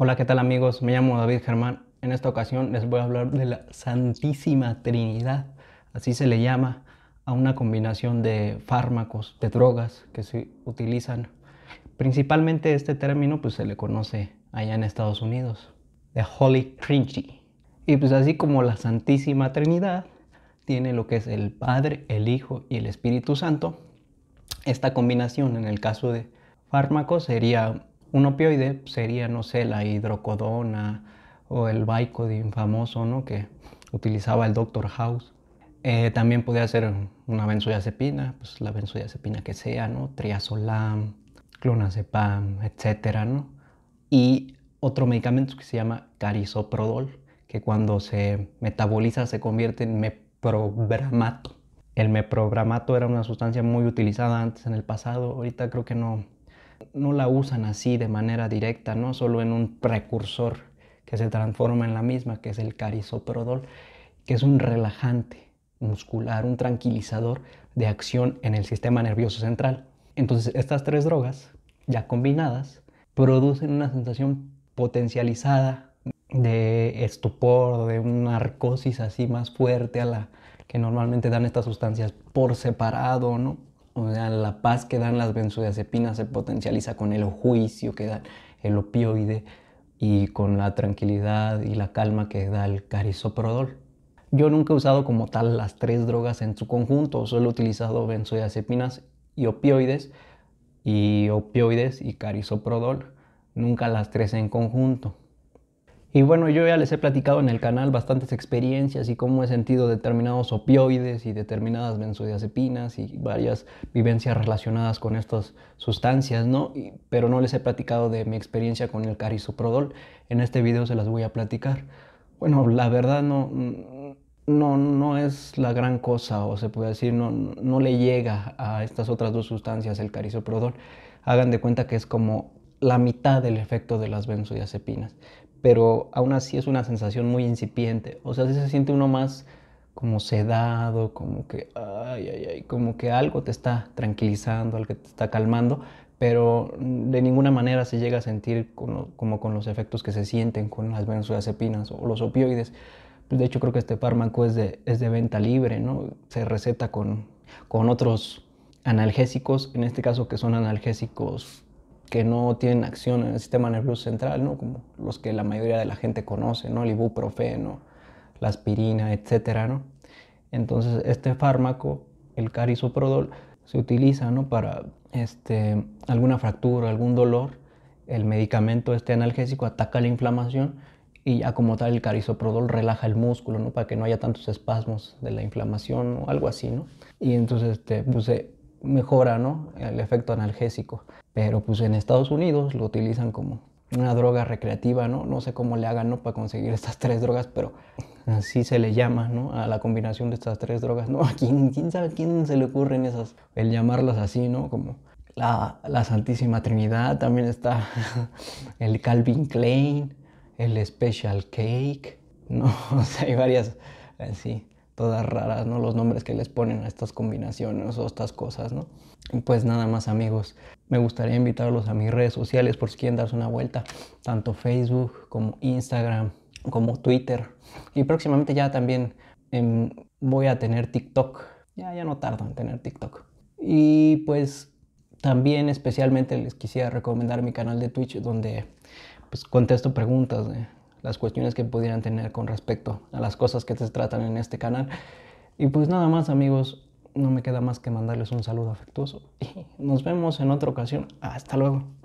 Hola, ¿qué tal amigos? Me llamo David Germán. En esta ocasión les voy a hablar de la Santísima Trinidad. Así se le llama a una combinación de fármacos, de drogas que se utilizan. Principalmente este término pues se le conoce allá en Estados Unidos, The Holy Trinity. Y pues así como la Santísima Trinidad tiene lo que es el Padre, el Hijo y el Espíritu Santo, esta combinación en el caso de fármacos sería un opioide sería, no sé, la hidrocodona o el Vicodin famoso, ¿no? Que utilizaba el Dr. House. Eh, también podía ser una benzodiazepina, pues la benzodiazepina que sea, ¿no? Triazolam, clonazepam, etcétera, ¿no? Y otro medicamento que se llama carisoprodol, que cuando se metaboliza se convierte en meprobramato. El meprobramato era una sustancia muy utilizada antes en el pasado, ahorita creo que no, no la usan así de manera directa, no solo en un precursor que se transforma en la misma, que es el carisoprodol, que es un relajante muscular, un tranquilizador de acción en el sistema nervioso central. Entonces, estas tres drogas, ya combinadas, producen una sensación potencializada de estupor, de una narcosis así más fuerte a la que normalmente dan estas sustancias por separado, ¿no? la paz que dan las benzodiazepinas se potencializa con el juicio que da el opioide y con la tranquilidad y la calma que da el carisoprodol. Yo nunca he usado como tal las tres drogas en su conjunto, solo he utilizado benzodiazepinas y opioides y opioides y carisoprodol, nunca las tres en conjunto. Y bueno, yo ya les he platicado en el canal bastantes experiencias y cómo he sentido determinados opioides y determinadas benzodiazepinas y varias vivencias relacionadas con estas sustancias, ¿no? pero no les he platicado de mi experiencia con el carisoprodol. En este video se las voy a platicar. Bueno, la verdad no, no, no es la gran cosa, o se puede decir, no, no le llega a estas otras dos sustancias el carisoprodol. Hagan de cuenta que es como la mitad del efecto de las benzodiazepinas. Pero aún así es una sensación muy incipiente. O sea, si se siente uno más como sedado, como que, como que algo te está tranquilizando, algo te está calmando, pero de ninguna manera se llega a sentir como, con los efectos que se sienten con las benzodiazepinas o los opioides. De hecho, creo que este fármaco es de, es de venta libre, ¿no? Se receta con, con otros analgésicos, en este caso que son analgésicos que no tienen acción en el sistema nervioso central, ¿no? como los que la mayoría de la gente conoce, ¿no? el ibuprofeno, la aspirina, etcétera, ¿no? Entonces este fármaco, el carisoprodol, se utiliza ¿no? para este, alguna fractura, algún dolor. El medicamento este analgésico ataca la inflamación y a como tal el carisoprodol relaja el músculo, ¿no? Para que no haya tantos espasmos de la inflamación o algo así, ¿no? Y entonces este, pues, mejora ¿no? el efecto analgésico. Pero pues en Estados Unidos lo utilizan como una droga recreativa, ¿no? No sé cómo le hagan, ¿no? Para conseguir estas tres drogas, pero así se le llama, ¿no? A la combinación de estas tres drogas, ¿no? ¿A quién, sabe quién se le ocurren esas, el llamarlas así, ¿no? Como la, Santísima Trinidad, también está el Calvin Klein, el Special Cake, ¿no? hay varias, así todas raras, ¿no? Los nombres que les ponen a estas combinaciones o estas cosas, ¿no? Y pues nada más amigos, me gustaría invitarlos a mis redes sociales por si quieren darse una vuelta, tanto Facebook como Instagram, como Twitter. Y próximamente ya también em, voy a tener TikTok, ya, ya no tardo en tener TikTok. Y pues también especialmente les quisiera recomendar mi canal de Twitch donde pues contesto preguntas de, las cuestiones que pudieran tener con respecto a las cosas que se tratan en este canal. Y pues nada más amigos, no me queda más que mandarles un saludo afectuoso y nos vemos en otra ocasión. Hasta luego.